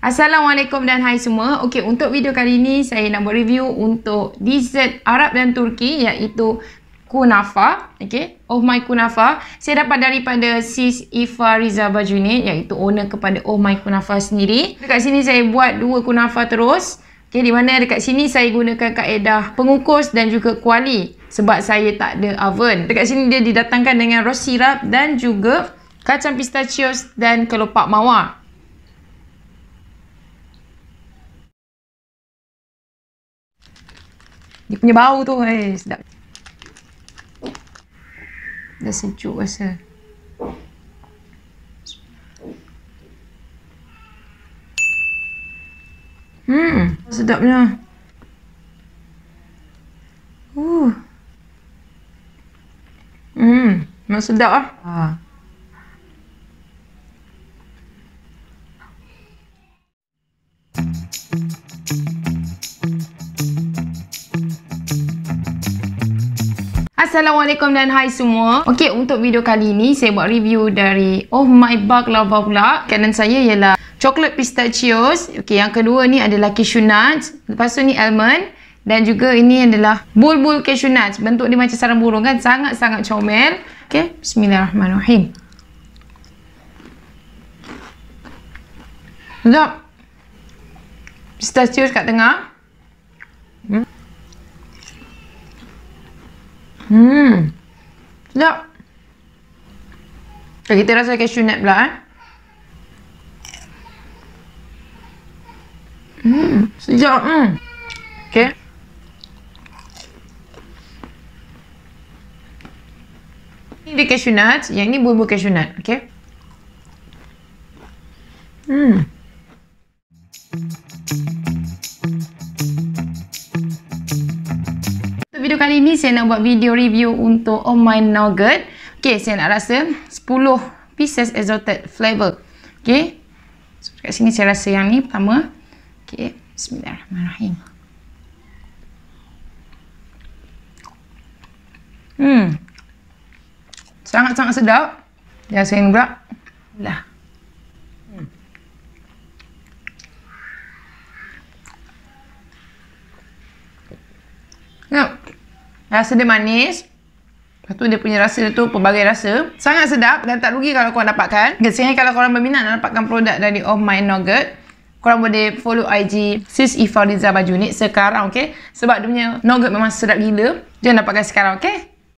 Assalamualaikum dan hai semua. Okey, untuk video kali ini saya nak buat review untuk dessert Arab dan Turki iaitu kunafa. Okey, Oh My Kunafa. Saya dapat daripada Sis Ifa Riza Bajuni iaitu owner kepada Oh My Kunafa sendiri. Dekat sini saya buat dua kunafa terus. Okey, di mana dekat sini saya gunakan kaedah pengukus dan juga kuali sebab saya tak ada oven. Dekat sini dia didatangkan dengan rosirap dan juga kacang pistachios dan kelopak mawar. punya bau tu eh sedap dah sejuk rasa hmm sedapnya uh. hmm memang sedap lah ha. Assalamualaikum dan hai semua. Okey, untuk video kali ini saya buat review dari Oh My Bug Lava pula. Kanan saya ialah Chocolate Pistachios. Okey, yang kedua ni adalah Cashew Nuts. Lepas tu ni Almond. Dan juga ini adalah Bulbul Cashew Nuts. Bentuk dia macam sarang burung kan? Sangat-sangat comel. Okey, Bismillahirrahmanirrahim. Sedap. Pistachios kat tengah. Hmm. Hmm. Sedap. Okay, eh, kita rasa cashew nut pula eh. Hmm, sedap. Hmm. Okay. Ini dia cashew nut. Yang ini bumbu cashew nut. Okay. Hmm. video kali ni saya nak buat video review untuk Oh My Nugget. Okay, saya nak rasa 10 pieces exalted flavor. Okay. So, kat sini saya rasa yang ni pertama. Okay. Bismillahirrahmanirrahim. Hmm. Sangat-sangat sedap. Dia rasa yang berat. Lah. Rasa dia manis. Lepas tu dia punya rasa tu pelbagai rasa. Sangat sedap dan tak rugi kalau korang dapatkan. Sekiranya kalau korang berminat nak dapatkan produk dari Oh My Nugget. Korang boleh follow IG Sis Ifa Riza Baju ni sekarang okay. Sebab dia punya nugget memang sedap gila. Jangan dapatkan sekarang okay.